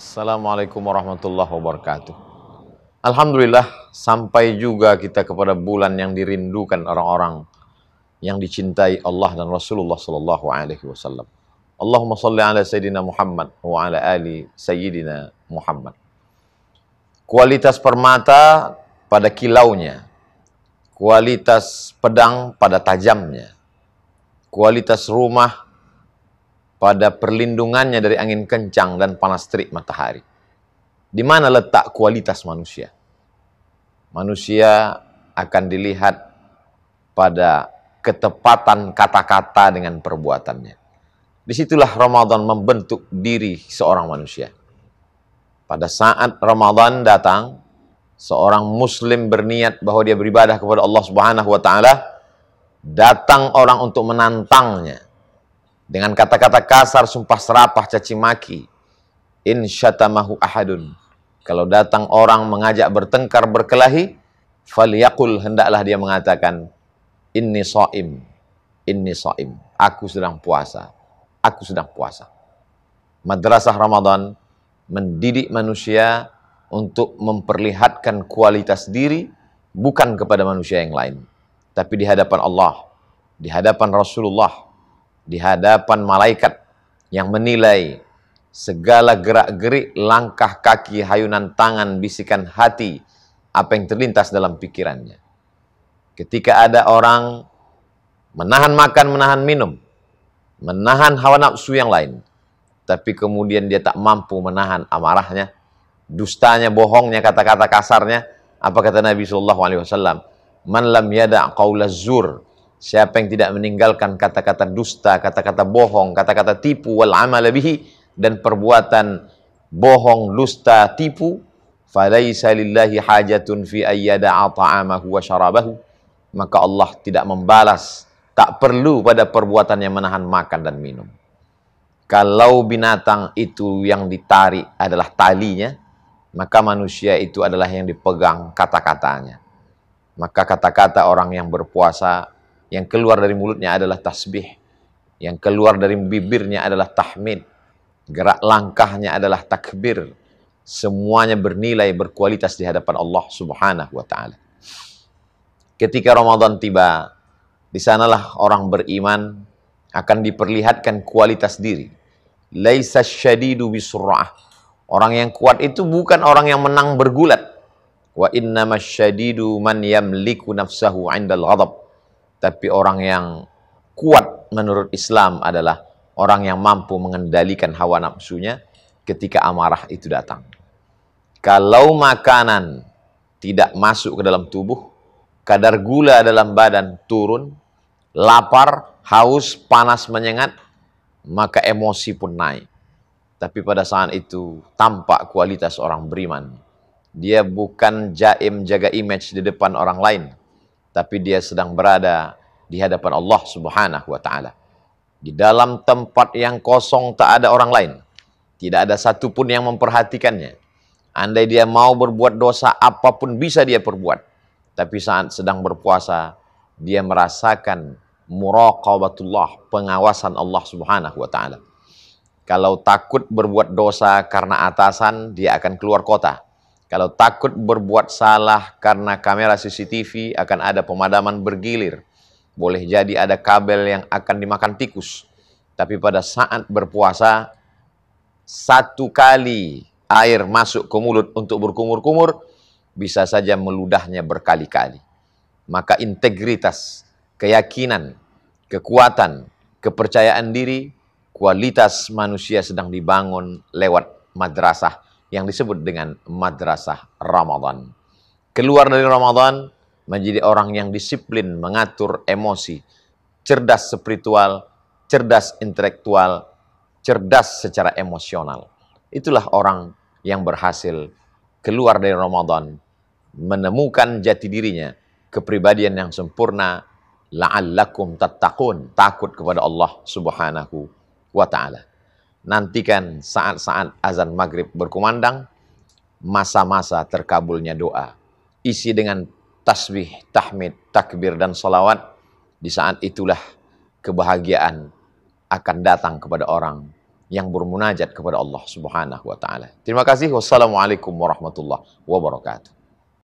Assalamualaikum warahmatullahi wabarakatuh. Alhamdulillah sampai juga kita kepada bulan yang dirindukan orang-orang yang dicintai Allah dan Rasulullah Sallallahu Alaihi Wasallam. Allahumma salli ala Sayyidina Muhammad wa ala ali Sayyidina Muhammad. Kualitas permata pada kilaunya, kualitas pedang pada tajamnya, kualitas rumah pada perlindungannya dari angin kencang dan panas terik matahari. Di mana letak kualitas manusia? Manusia akan dilihat pada ketepatan kata-kata dengan perbuatannya. Disitulah Ramadan membentuk diri seorang manusia. Pada saat Ramadan datang, seorang muslim berniat bahwa dia beribadah kepada Allah Subhanahu wa taala, datang orang untuk menantangnya dengan kata-kata kasar, sumpah serapah, caci maki. In syatamahu ahadun. Kalau datang orang mengajak bertengkar, berkelahi, falyakul hendaklah dia mengatakan, inni so'im, inni so'im. Aku sedang puasa, aku sedang puasa. Madrasah Ramadan mendidik manusia untuk memperlihatkan kualitas diri bukan kepada manusia yang lain, tapi di hadapan Allah, di hadapan Rasulullah, di hadapan malaikat yang menilai segala gerak-gerik langkah kaki, hayunan tangan, bisikan hati, apa yang terlintas dalam pikirannya. Ketika ada orang menahan makan, menahan minum, menahan hawa nafsu yang lain, tapi kemudian dia tak mampu menahan amarahnya, dustanya, bohongnya, kata-kata kasarnya, apa kata Nabi Shallallahu Alaihi Wasallam? Man lam yada qaulaz zur Siapa yang tidak meninggalkan kata-kata dusta, kata-kata bohong, kata-kata tipu wal amal bihi dan perbuatan bohong, dusta, tipu, falaisa lillahi hajatun fi ayyada ta'amahu wa syarabahu. Maka Allah tidak membalas, tak perlu pada perbuatan yang menahan makan dan minum. Kalau binatang itu yang ditarik adalah talinya, maka manusia itu adalah yang dipegang kata-katanya. Maka kata-kata orang yang berpuasa yang keluar dari mulutnya adalah tasbih. Yang keluar dari bibirnya adalah tahmid. Gerak langkahnya adalah takbir. Semuanya bernilai, berkualitas di hadapan Allah subhanahu wa ta'ala. Ketika Ramadan tiba, di sanalah orang beriman akan diperlihatkan kualitas diri. Laisa syadidu bisur'ah. Orang yang kuat itu bukan orang yang menang bergulat. Wa innama man yamliku nafsahu indal ghadab. Tapi orang yang kuat menurut Islam adalah orang yang mampu mengendalikan hawa nafsunya ketika amarah itu datang. Kalau makanan tidak masuk ke dalam tubuh, kadar gula dalam badan turun, lapar, haus, panas menyengat, maka emosi pun naik. Tapi pada saat itu tampak kualitas orang beriman. Dia bukan jaim jaga image di depan orang lain tapi dia sedang berada di hadapan Allah Subhanahu wa taala. Di dalam tempat yang kosong tak ada orang lain. Tidak ada satupun yang memperhatikannya. Andai dia mau berbuat dosa apapun bisa dia perbuat. Tapi saat sedang berpuasa dia merasakan muraqabatullah, pengawasan Allah Subhanahu wa taala. Kalau takut berbuat dosa karena atasan, dia akan keluar kota kalau takut berbuat salah karena kamera CCTV akan ada pemadaman bergilir. Boleh jadi ada kabel yang akan dimakan tikus. Tapi pada saat berpuasa, satu kali air masuk ke mulut untuk berkumur-kumur, bisa saja meludahnya berkali-kali. Maka integritas, keyakinan, kekuatan, kepercayaan diri, kualitas manusia sedang dibangun lewat madrasah yang disebut dengan madrasah Ramadan. Keluar dari Ramadan menjadi orang yang disiplin mengatur emosi, cerdas spiritual, cerdas intelektual, cerdas secara emosional. Itulah orang yang berhasil keluar dari Ramadan, menemukan jati dirinya, kepribadian yang sempurna, la'allakum tattaqun, takut kepada Allah Subhanahu wa taala. Nantikan saat-saat azan maghrib berkumandang, masa-masa terkabulnya doa. Isi dengan tasbih, tahmid, takbir, dan salawat. Di saat itulah kebahagiaan akan datang kepada orang yang bermunajat kepada Allah Subhanahu wa taala. Terima kasih. Wassalamualaikum warahmatullahi wabarakatuh.